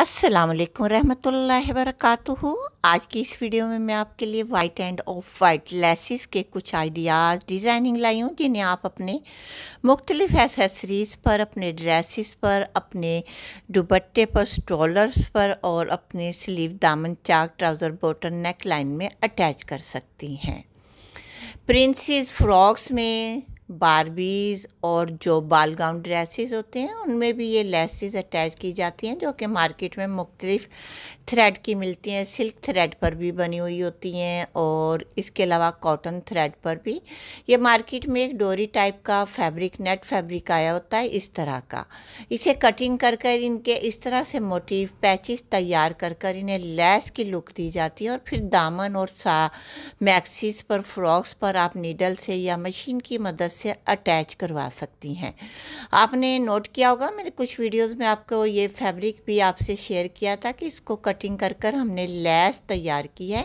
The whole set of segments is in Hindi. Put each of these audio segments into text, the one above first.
अस्सलाम वालेकुम रहमतुल्लाहि आज की इस वीडियो में मैं आपके लिए white and off white laces के कुछ आइडियाज़ डिज़ाइनिंग लाई हूँ जिन्हें आप अपने मुख्तलिफ एसेसरीज़ पर अपने ड्रेसिस पर अपने दुबट्टे पर स्टॉलर्स पर और अपने स्लीव दामन चाक ट्राउज़र बॉटम नेक लाइन में अटैच कर सकती हैं प्रिंसेस फ्रॉक्स में बारबीज़ और जो बाल गाउन ड्रेसेस होते हैं उनमें भी ये लेसेस अटैच की जाती हैं जो कि मार्केट में मुख्तलिफ थ्रेड की मिलती हैं सिल्क थ्रेड पर भी बनी हुई होती हैं और इसके अलावा कॉटन थ्रेड पर भी ये मार्केट में एक डोरी टाइप का फैब्रिक नेट फैब्रिक आया होता है इस तरह का इसे कटिंग कर कर इनके इस तरह से मोटिव पैचिस तैयार कर कर इन्हें लेस की लुक दी जाती है और फिर दामन और सा मैक्सिस पर फ्रॉक्स पर आप नीडल से या मशीन की मदद से अटैच करवा सकती हैं आपने नोट किया होगा मेरे कुछ वीडियोस में आपको ये फैब्रिक भी आपसे शेयर किया था कि इसको कटिंग कर कर हमने लैस तैयार की है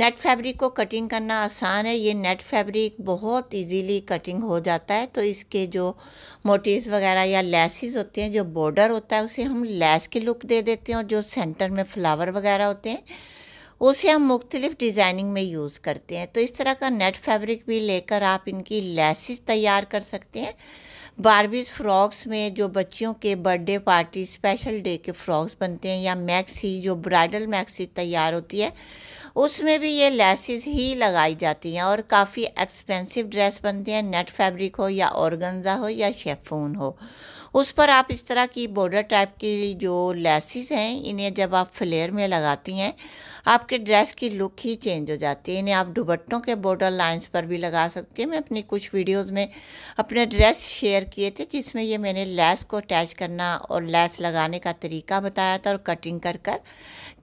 नेट फैब्रिक को कटिंग करना आसान है ये नेट फैब्रिक बहुत इजीली कटिंग हो जाता है तो इसके जो मोटिव्स वगैरह या लेसिस होते हैं जो बॉर्डर होता है उसे हम लैस की लुक दे देते हैं और जो सेंटर में फ्लावर वगैरह होते हैं उसे हम मुख्तलिफ़ डिज़ाइनिंग में यूज़ करते हैं तो इस तरह का नेट फैब्रिक भी लेकर आप इनकी लेसिस तैयार कर सकते हैं बारबीज फ्रॉक्स में जो बच्चियों के बर्थडे पार्टी स्पेशल डे के फ्रॉक्स बनते हैं या मैक्सी जो ब्राइडल मैक्सी तैयार होती है उसमें भी ये लेसिस ही लगाई जाती हैं और काफ़ी एक्सपेंसिव ड्रेस बनते हैं नेट फैब्रिक हो या औरगंजा हो या शेफून हो उस पर आप इस तरह की बॉर्डर टाइप की जो लेसिस हैं इन्हें जब आप फ्लेयर में लगाती हैं आपके ड्रेस की लुक ही चेंज हो जाती है इन्हें आप दुबट्टों के बॉर्डर लाइंस पर भी लगा सकते हैं मैं अपनी कुछ वीडियोस में अपने ड्रेस शेयर किए थे जिसमें ये मैंने लेस को अटैच करना और लेस लगाने का तरीका बताया था और कटिंग कर कर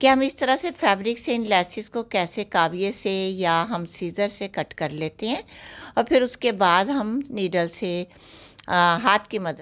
कि हम इस तरह से फैब्रिक से इन लेसिस को कैसे काविये से या हम सीज़र से कट कर लेते हैं और फिर उसके बाद हम नीडल से आ, हाथ की मदद